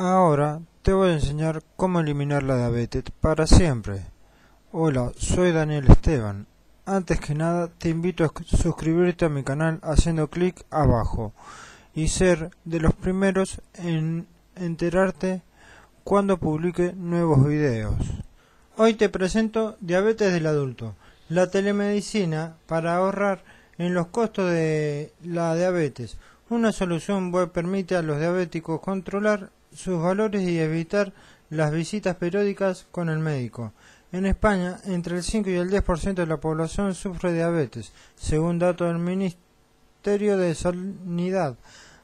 Ahora te voy a enseñar cómo eliminar la diabetes para siempre. Hola, soy Daniel Esteban. Antes que nada, te invito a suscribirte a mi canal haciendo clic abajo y ser de los primeros en enterarte cuando publique nuevos videos. Hoy te presento diabetes del adulto, la telemedicina para ahorrar en los costos de la diabetes. Una solución web permite a los diabéticos controlar sus valores y evitar las visitas periódicas con el médico. En España, entre el 5 y el 10% de la población sufre diabetes, según datos del Ministerio de Sanidad,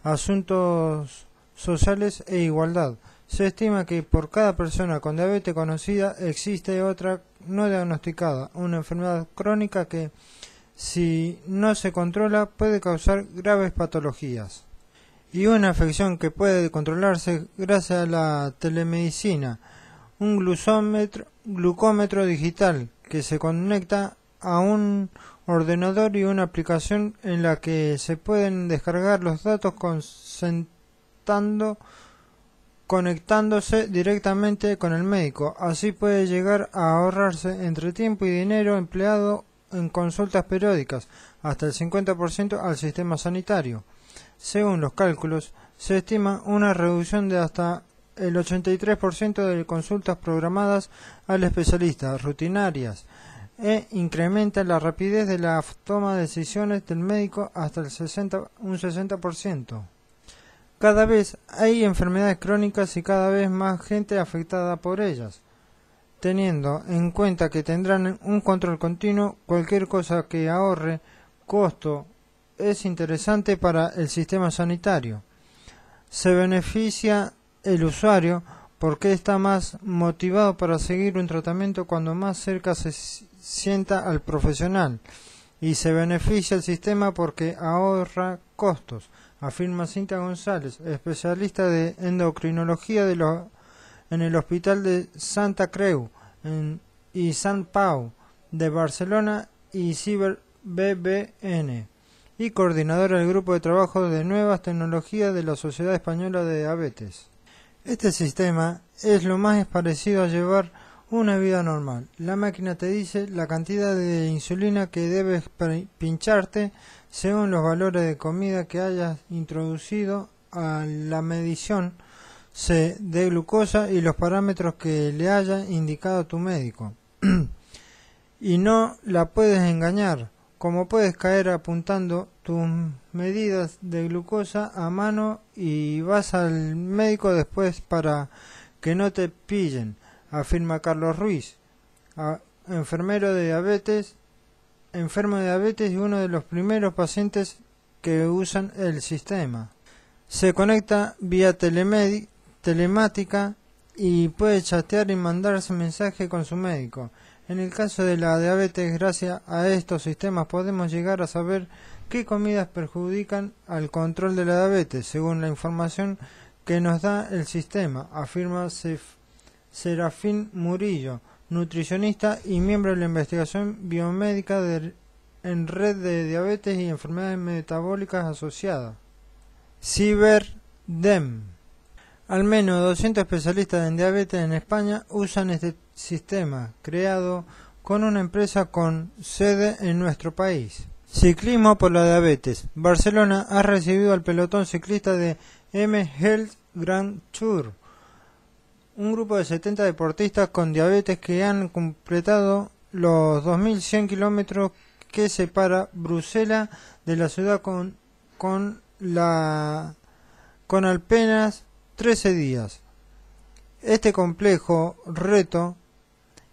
Asuntos Sociales e Igualdad. Se estima que por cada persona con diabetes conocida existe otra no diagnosticada, una enfermedad crónica que, si no se controla, puede causar graves patologías y una afección que puede controlarse gracias a la telemedicina, un glucómetro, digital que se conecta a un ordenador y una aplicación en la que se pueden descargar los datos conectándose directamente con el médico. Así puede llegar a ahorrarse entre tiempo y dinero empleado en consultas periódicas, hasta el 50% al sistema sanitario. Según los cálculos, se estima una reducción de hasta el 83% de consultas programadas al especialista rutinarias e incrementa la rapidez de la toma de decisiones del médico hasta el 60, un 60%. Cada vez hay enfermedades crónicas y cada vez más gente afectada por ellas, teniendo en cuenta que tendrán un control continuo cualquier cosa que ahorre costo es interesante para el sistema sanitario. Se beneficia el usuario porque está más motivado para seguir un tratamiento cuando más cerca se sienta al profesional y se beneficia el sistema porque ahorra costos, afirma Cinta González, especialista de endocrinología en el Hospital de Santa Creu y San Pau de Barcelona y Ciber BBN y coordinadora del Grupo de Trabajo de Nuevas Tecnologías de la Sociedad Española de Diabetes. Este sistema es lo más parecido a llevar una vida normal. La máquina te dice la cantidad de insulina que debes pincharte según los valores de comida que hayas introducido a la medición de glucosa y los parámetros que le haya indicado tu médico. y no la puedes engañar como puedes caer apuntando tus medidas de glucosa a mano y vas al médico después para que no te pillen, afirma Carlos Ruiz, enfermero de diabetes, enfermo de diabetes y uno de los primeros pacientes que usan el sistema. Se conecta vía telemática y puede chatear y mandarse mensaje con su médico. En el caso de la diabetes, gracias a estos sistemas podemos llegar a saber qué comidas perjudican al control de la diabetes, según la información que nos da el sistema, afirma Serafín Murillo, nutricionista y miembro de la investigación biomédica en red de diabetes y enfermedades metabólicas asociadas. CiberDem al menos 200 especialistas en diabetes en España usan este sistema, creado con una empresa con sede en nuestro país. Ciclismo por la diabetes. Barcelona ha recibido al pelotón ciclista de M Health Grand Tour, un grupo de 70 deportistas con diabetes que han completado los 2.100 kilómetros que separa Bruselas de la ciudad con, con la con apenas 13 días. Este complejo reto,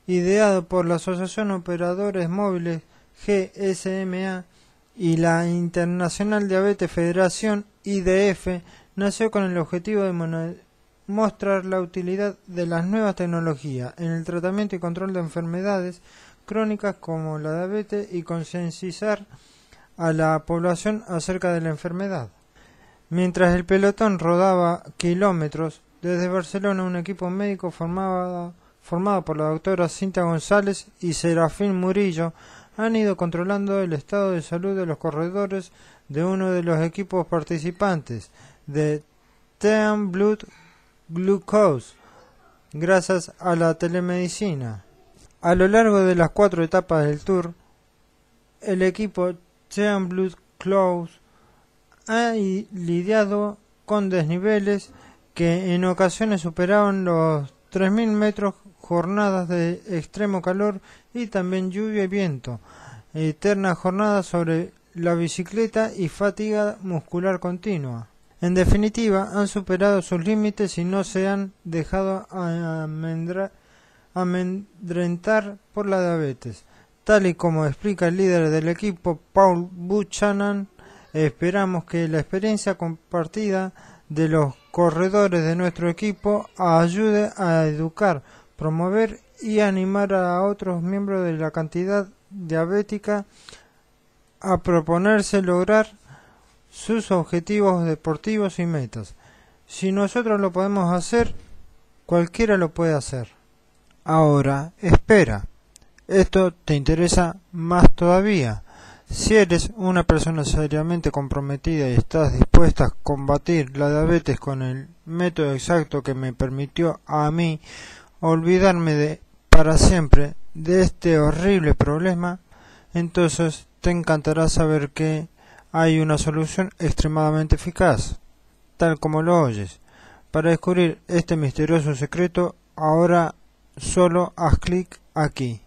ideado por la Asociación Operadores Móviles GSMA y la Internacional Diabetes Federación IDF, nació con el objetivo de mostrar la utilidad de las nuevas tecnologías en el tratamiento y control de enfermedades crónicas como la diabetes y concienciar a la población acerca de la enfermedad. Mientras el pelotón rodaba kilómetros, desde Barcelona un equipo médico formado, por la doctora Cinta González y Serafín Murillo han ido controlando el estado de salud de los corredores de uno de los equipos participantes de Team Blood Glucose gracias a la telemedicina. A lo largo de las cuatro etapas del tour, el equipo Team Blood Close ha lidiado con desniveles que en ocasiones superaban los 3.000 metros, jornadas de extremo calor y también lluvia y viento, eternas jornadas sobre la bicicleta y fatiga muscular continua. En definitiva, han superado sus límites y no se han dejado amedrentar por la diabetes, tal y como explica el líder del equipo Paul Buchanan Esperamos que la experiencia compartida de los corredores de nuestro equipo ayude a educar, promover y animar a otros miembros de la cantidad diabética a proponerse lograr sus objetivos deportivos y metas. Si nosotros lo podemos hacer, cualquiera lo puede hacer. Ahora, espera. Esto te interesa más todavía. Si eres una persona seriamente comprometida y estás dispuesta a combatir la diabetes con el método exacto que me permitió a mí olvidarme de para siempre de este horrible problema, entonces te encantará saber que hay una solución extremadamente eficaz, tal como lo oyes. Para descubrir este misterioso secreto, ahora solo haz clic aquí.